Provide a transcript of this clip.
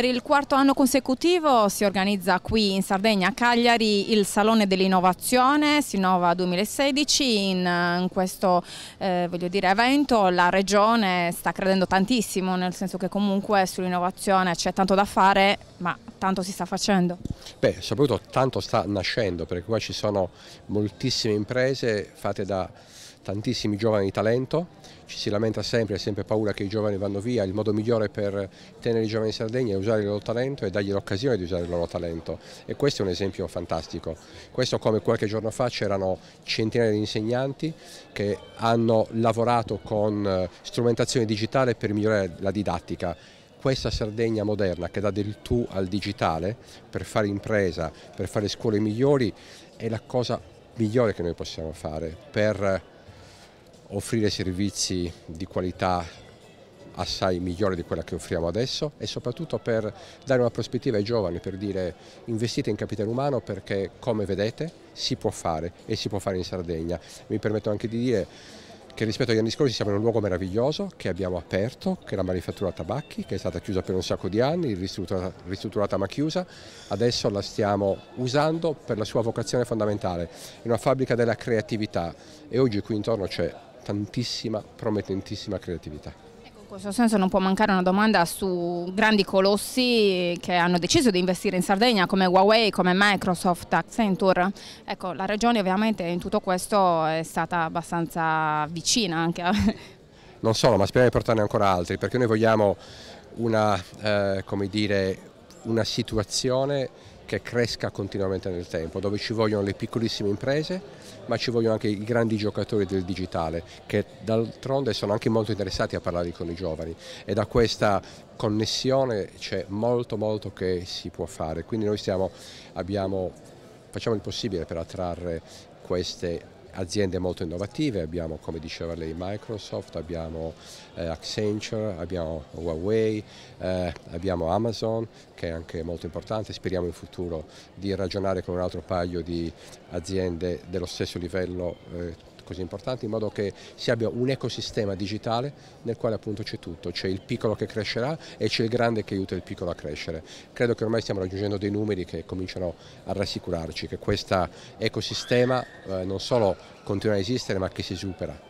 Per il quarto anno consecutivo si organizza qui in Sardegna, a Cagliari, il Salone dell'Innovazione, Sinova 2016. In, eh, in questo eh, dire, evento la Regione sta credendo tantissimo, nel senso che comunque sull'innovazione c'è tanto da fare, ma tanto si sta facendo. Beh, soprattutto tanto sta nascendo, perché qua ci sono moltissime imprese fatte da tantissimi giovani di talento, ci si lamenta sempre, è sempre paura che i giovani vanno via, il modo migliore per tenere i giovani in Sardegna è usare il loro talento e dargli l'occasione di usare il loro talento e questo è un esempio fantastico. Questo come qualche giorno fa c'erano centinaia di insegnanti che hanno lavorato con eh, strumentazione digitale per migliorare la didattica questa Sardegna moderna che dà del tu al digitale per fare impresa, per fare scuole migliori, è la cosa migliore che noi possiamo fare per offrire servizi di qualità assai migliore di quella che offriamo adesso e soprattutto per dare una prospettiva ai giovani, per dire investite in capitale umano perché come vedete si può fare e si può fare in Sardegna. Mi permetto anche di dire che rispetto agli anni scorsi siamo in un luogo meraviglioso che abbiamo aperto, che è la manifattura tabacchi, che è stata chiusa per un sacco di anni, ristrutturata, ristrutturata ma chiusa, adesso la stiamo usando per la sua vocazione fondamentale, è una fabbrica della creatività e oggi qui intorno c'è tantissima, promettentissima creatività. Ecco, in questo senso non può mancare una domanda su grandi colossi che hanno deciso di investire in Sardegna come Huawei, come Microsoft, Accenture. Ecco, la regione ovviamente in tutto questo è stata abbastanza vicina anche a... Non solo, ma speriamo di portarne ancora altri, perché noi vogliamo una, eh, dire, una situazione che cresca continuamente nel tempo, dove ci vogliono le piccolissime imprese, ma ci vogliono anche i grandi giocatori del digitale, che d'altronde sono anche molto interessati a parlare con i giovani e da questa connessione c'è molto molto che si può fare, quindi noi stiamo, abbiamo, facciamo il possibile per attrarre queste aziende molto innovative, abbiamo come diceva lei Microsoft, abbiamo eh, Accenture, abbiamo Huawei, eh, abbiamo Amazon che è anche molto importante, speriamo in futuro di ragionare con un altro paio di aziende dello stesso livello eh, così importanti, in modo che si abbia un ecosistema digitale nel quale appunto c'è tutto, c'è il piccolo che crescerà e c'è il grande che aiuta il piccolo a crescere. Credo che ormai stiamo raggiungendo dei numeri che cominciano a rassicurarci che questo ecosistema eh, non solo continua a esistere ma che si supera.